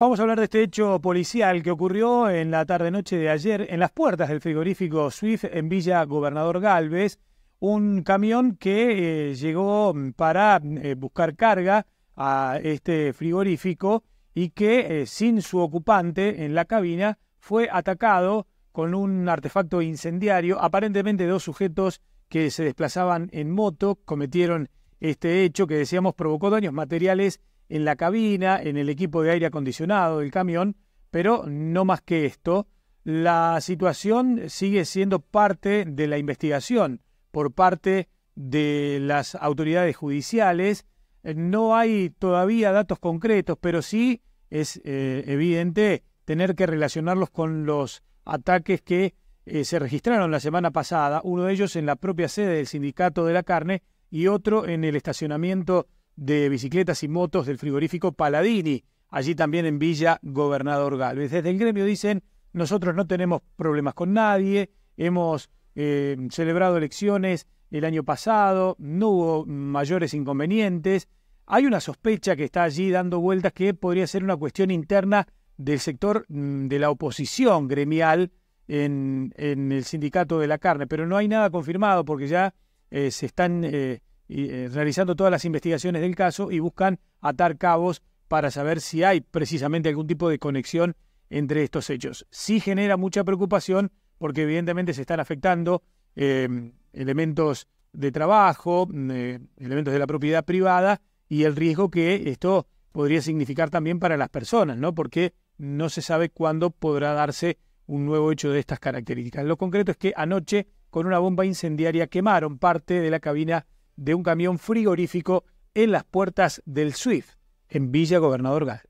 Vamos a hablar de este hecho policial que ocurrió en la tarde-noche de ayer en las puertas del frigorífico Swift en Villa Gobernador Galvez. Un camión que eh, llegó para eh, buscar carga a este frigorífico y que eh, sin su ocupante en la cabina fue atacado con un artefacto incendiario. Aparentemente dos sujetos que se desplazaban en moto cometieron este hecho que decíamos provocó daños materiales en la cabina, en el equipo de aire acondicionado del camión, pero no más que esto. La situación sigue siendo parte de la investigación por parte de las autoridades judiciales. No hay todavía datos concretos, pero sí es eh, evidente tener que relacionarlos con los ataques que eh, se registraron la semana pasada, uno de ellos en la propia sede del sindicato de la carne y otro en el estacionamiento de bicicletas y motos del frigorífico Paladini, allí también en Villa Gobernador Galvez. Desde el gremio dicen, nosotros no tenemos problemas con nadie, hemos eh, celebrado elecciones el año pasado, no hubo mayores inconvenientes. Hay una sospecha que está allí dando vueltas que podría ser una cuestión interna del sector mm, de la oposición gremial en, el sindicato de la carne, pero no hay nada confirmado porque ya eh, se están eh, eh, realizando todas las investigaciones del caso y buscan atar cabos para saber si hay precisamente algún tipo de conexión entre estos hechos. Sí genera mucha preocupación porque evidentemente se están afectando em, elementos de trabajo, mm, eh, elementos de la propiedad privada y el riesgo que esto podría significar también para las personas, ¿no? Porque no se sabe cuándo podrá darse un nuevo hecho de estas características. Lo concreto es que anoche con una bomba incendiaria quemaron parte de la cabina de un camión frigorífico en las puertas del SWIFT, en Villa Gobernador